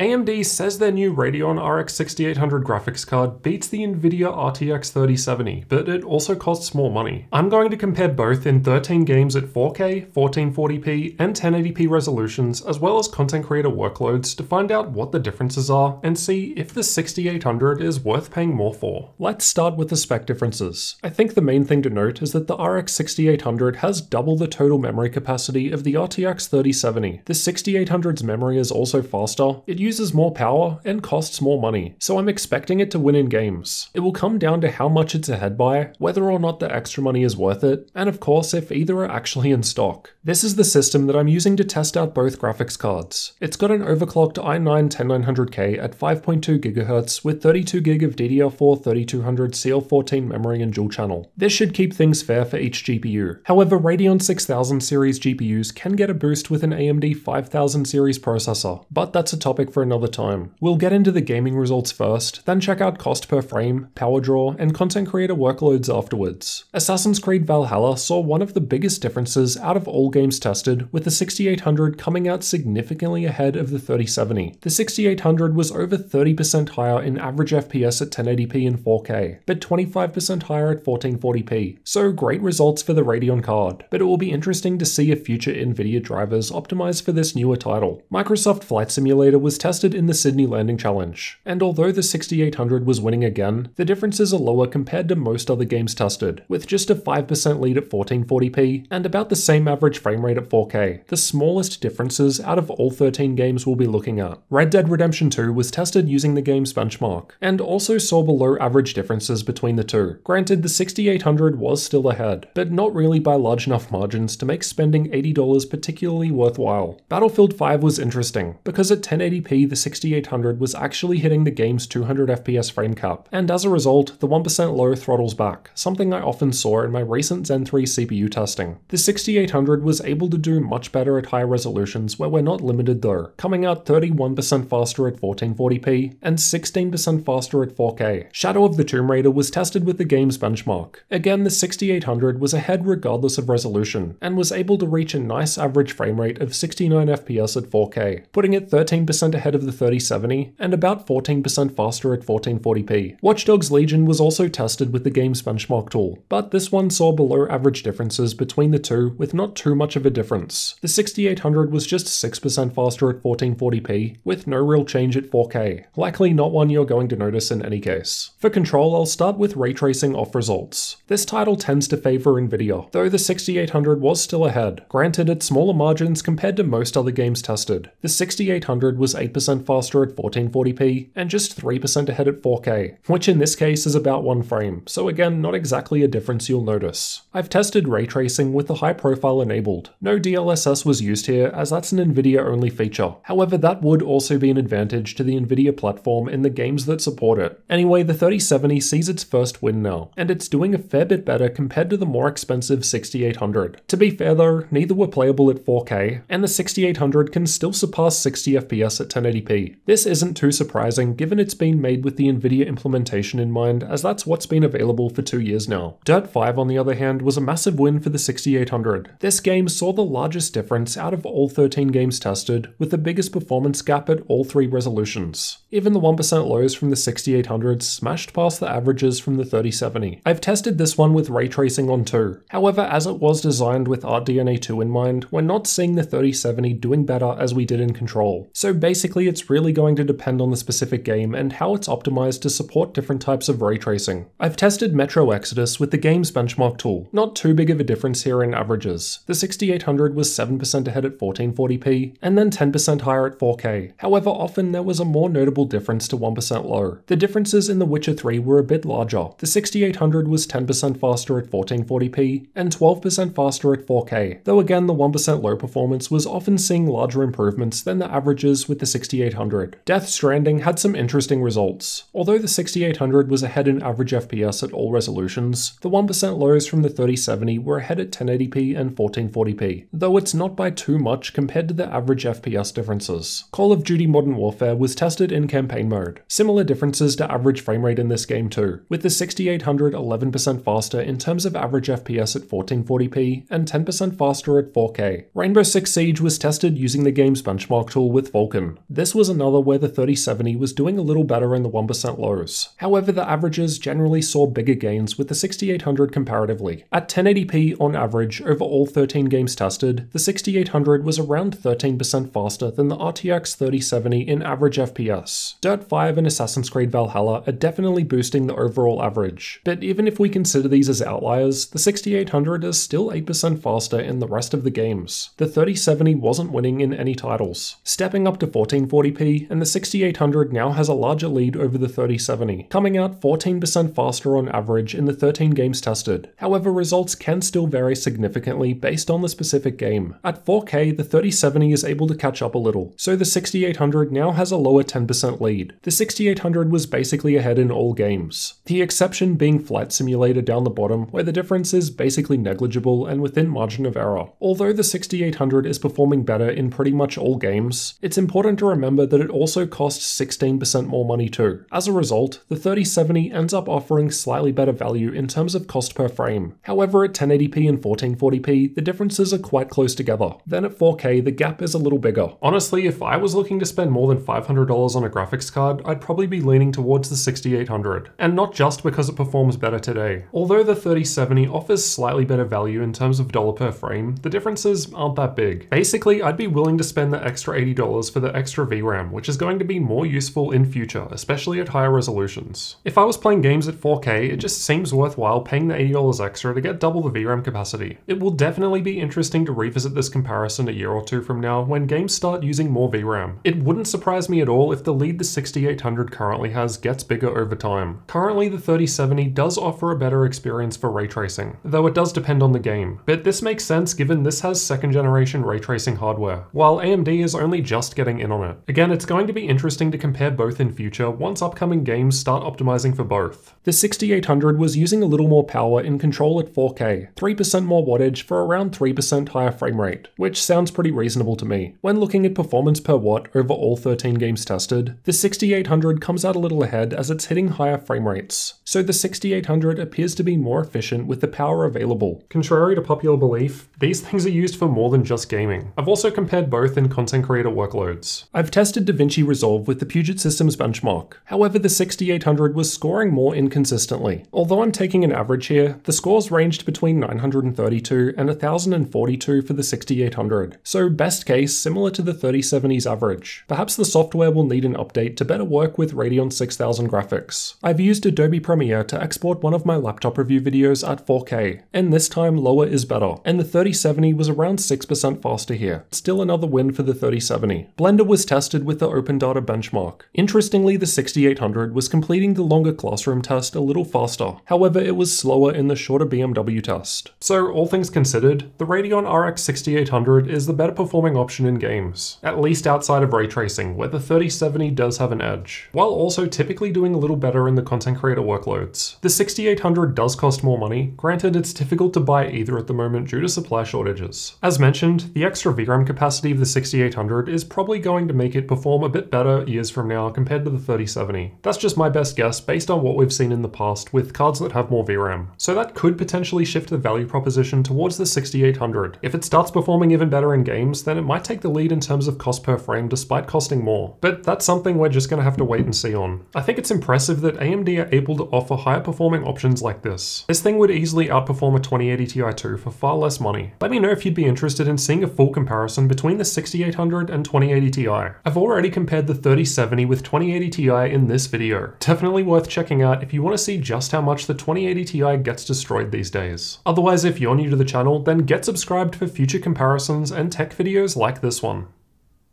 AMD says their new Radeon RX 6800 graphics card beats the Nvidia RTX 3070, but it also costs more money. I'm going to compare both in 13 games at 4K, 1440p, and 1080p resolutions, as well as content creator workloads to find out what the differences are and see if the 6800 is worth paying more for. Let's start with the spec differences. I think the main thing to note is that the RX 6800 has double the total memory capacity of the RTX 3070. The 6800's memory is also faster. It uses more power and costs more money, so I'm expecting it to win in games. It will come down to how much it's ahead by, whether or not the extra money is worth it, and of course if either are actually in stock. This is the system that I'm using to test out both graphics cards. It's got an overclocked i9-10900K at 5.2GHz with 32GB of DDR4 3200 CL14 memory and dual channel. This should keep things fair for each GPU. However, Radeon 6000 series GPUs can get a boost with an AMD 5000 series processor, but that's a topic for another time. We'll get into the gaming results first, then check out cost per frame, power draw, and content creator workloads afterwards. Assassin's Creed Valhalla saw one of the biggest differences out of all games tested, with the 6800 coming out significantly ahead of the 3070. The 6800 was over 30% higher in average FPS at 1080p and 4K, but 25% higher at 1440p, so great results for the Radeon card, but it will be interesting to see if future NVIDIA drivers optimize for this newer title. Microsoft Flight Simulator was tested in the Sydney Landing Challenge, and although the 6800 was winning again, the differences are lower compared to most other games tested, with just a 5% lead at 1440p and about the same average frame rate at 4K, the smallest differences out of all 13 games we'll be looking at. Red Dead Redemption 2 was tested using the game's benchmark, and also saw below average differences between the two. Granted, the 6800 was still ahead, but not really by large enough margins to make spending $80 particularly worthwhile. Battlefield 5 was interesting, because at 1080p the 6800 was actually hitting the game's 200 FPS frame cap, and as a result, the 1% low throttles back, something I often saw in my recent Zen 3 CPU testing. The 6800 was able to do much better at high resolutions where we're not limited though, coming out 31% faster at 1440p and 16% faster at 4K. Shadow of the Tomb Raider was tested with the game's benchmark. Again, the 6800 was ahead regardless of resolution, and was able to reach a nice average frame rate of 69 FPS at 4K, putting it 13% ahead ahead of the 3070 and about 14% faster at 1440p. Watch Dogs Legion was also tested with the game's benchmark tool, but this one saw below average differences between the two with not too much of a difference. The 6800 was just 6% faster at 1440p, with no real change at 4K, likely not one you're going to notice in any case. For control, I'll start with ray tracing off results. This title tends to favour Nvidia, though the 6800 was still ahead, granted at smaller margins compared to most other games tested. The 6800 was 8% faster at 1440p, and just 3% ahead at 4K, which in this case is about one frame, so again, not exactly a difference you'll notice. I've tested ray tracing with the high profile enabled. No DLSS was used here, as that's an NVIDIA only feature. However, that would also be an advantage to the NVIDIA platform in the games that support it. Anyway, the 3070 sees its first win now, and it's doing a fair bit better compared to the more expensive 6800. To be fair though, neither were playable at 4K, and the 6800 can still surpass 60 FPS at 10 1080p. This isn't too surprising given it's been made with the Nvidia implementation in mind as that's what's been available for two years now. Dirt 5 on the other hand was a massive win for the 6800. This game saw the largest difference out of all 13 games tested with the biggest performance gap at all three resolutions. Even the 1% lows from the 6800 smashed past the averages from the 3070. I've tested this one with ray tracing on too. However, as it was designed with RDNA 2 in mind, we're not seeing the 3070 doing better as we did in Control. So basically it's really going to depend on the specific game and how it's optimized to support different types of ray tracing. I've tested Metro Exodus with the game's benchmark tool. Not too big of a difference here in averages. The 6800 was 7% ahead at 1440p, and then 10% higher at 4K. However, often there was a more notable difference to 1% lower. The differences in The Witcher 3 were a bit larger. The 6800 was 10% faster at 1440p and 12% faster at 4K, though again the 1% low performance was often seeing larger improvements than the averages with the 6800. Death Stranding had some interesting results. Although the 6800 was ahead in average FPS at all resolutions, the 1% lows from the 3070 were ahead at 1080p and 1440p, though it's not by too much compared to the average FPS differences. Call of Duty Modern Warfare was tested in campaign mode. Similar differences to average frame rate in this game too, with the 6800 11% faster in terms of average FPS at 1440p and 10% faster at 4K. Rainbow Six Siege was tested using the game's benchmark tool with Vulcan. This was another where the 3070 was doing a little better in the 1% lows. However, the averages generally saw bigger gains with the 6800 comparatively. At 1080p on average over all 13 games tested, the 6800 was around 13% faster than the RTX 3070 in average FPS. Dirt 5 and Assassin's Creed Valhalla are definitely boosting the overall average, but even if we consider these as outliers, the 6800 is still 8% faster in the rest of the games. The 3070 wasn't winning in any titles. Stepping up to 1440p, and the 6800 now has a larger lead over the 3070, coming out 14% faster on average in the 13 games tested. However, results can still vary significantly based on the specific game. At 4K, the 3070 is able to catch up a little, so the 6800 now has a lower 10% percent lead. The 6800 was basically ahead in all games, the exception being Flight Simulator down the bottom where the difference is basically negligible and within margin of error. Although the 6800 is performing better in pretty much all games, it's important to remember that it also costs 16% more money too. As a result, the 3070 ends up offering slightly better value in terms of cost per frame. However, at 1080p and 1440p, the differences are quite close together. Then at 4K, the gap is a little bigger. Honestly, if I was looking to spend more than $500 on a graphics card, I'd probably be leaning towards the 6800, and not just because it performs better today. Although the 3070 offers slightly better value in terms of dollar per frame, the differences aren't that big. Basically, I'd be willing to spend the extra $80 for the extra VRAM, which is going to be more useful in future, especially at higher resolutions. If I was playing games at 4K, it just seems worthwhile paying the $80 extra to get double the VRAM capacity. It will definitely be interesting to revisit this comparison a year or two from now when games start using more VRAM. It wouldn't surprise me at all if the lead the 6800 currently has gets bigger over time. Currently the 3070 does offer a better experience for ray tracing, though it does depend on the game, but this makes sense given this has second generation ray tracing hardware, while AMD is only just getting in on it. Again, it's going to be interesting to compare both in future once upcoming games start optimizing for both. The 6800 was using a little more power in control at 4K, 3% more wattage for around 3% higher frame rate, which sounds pretty reasonable to me. When looking at performance per watt over all 13 games tested, the 6800 comes out a little ahead as it's hitting higher frame rates, so the 6800 appears to be more efficient with the power available. Contrary to popular belief, these things are used for more than just gaming. I've also compared both in content creator workloads. I've tested DaVinci Resolve with the Puget Systems benchmark. However, the 6800 was scoring more inconsistently. Although I'm taking an average here, the scores ranged between 932 and 1042 for the 6800, so best case similar to the 3070's average. Perhaps the software will need an update to better work with Radeon 6000 graphics. I've used Adobe Premiere to export one of my laptop review videos at 4K, and this time lower is better, and the 3070 was around 6% faster here. Still another win for the 3070. Blender was tested with the Open Data benchmark. Interestingly, the 6800 was completing the longer classroom test a little faster, however it was slower in the shorter BMW test. So all things considered, the Radeon RX 6800 is the better performing option in games, at least outside of ray tracing, where the 3070 does have an edge, while also typically doing a little better in the content creator workloads. The 6800 does cost more money, granted it's difficult to buy either at the moment due to supply shortages. As mentioned, the extra VRAM capacity of the 6800 is probably going to make it perform a bit better years from now compared to the 3070. That's just my best guess based on what we've seen in the past with cards that have more VRAM, so that could potentially shift the value proposition towards the 6800. If it starts performing even better in games, then it might take the lead in terms of cost per frame despite costing more. But that's something something we're just going to have to wait and see on. I think it's impressive that AMD are able to offer higher performing options like this. This thing would easily outperform a 2080 Ti 2 for far less money. Let me know if you'd be interested in seeing a full comparison between the 6800 and 2080 Ti. I've already compared the 3070 with 2080 Ti in this video. Definitely worth checking out if you want to see just how much the 2080 Ti gets destroyed these days. Otherwise, if you're new to the channel, then get subscribed for future comparisons and tech videos like this one.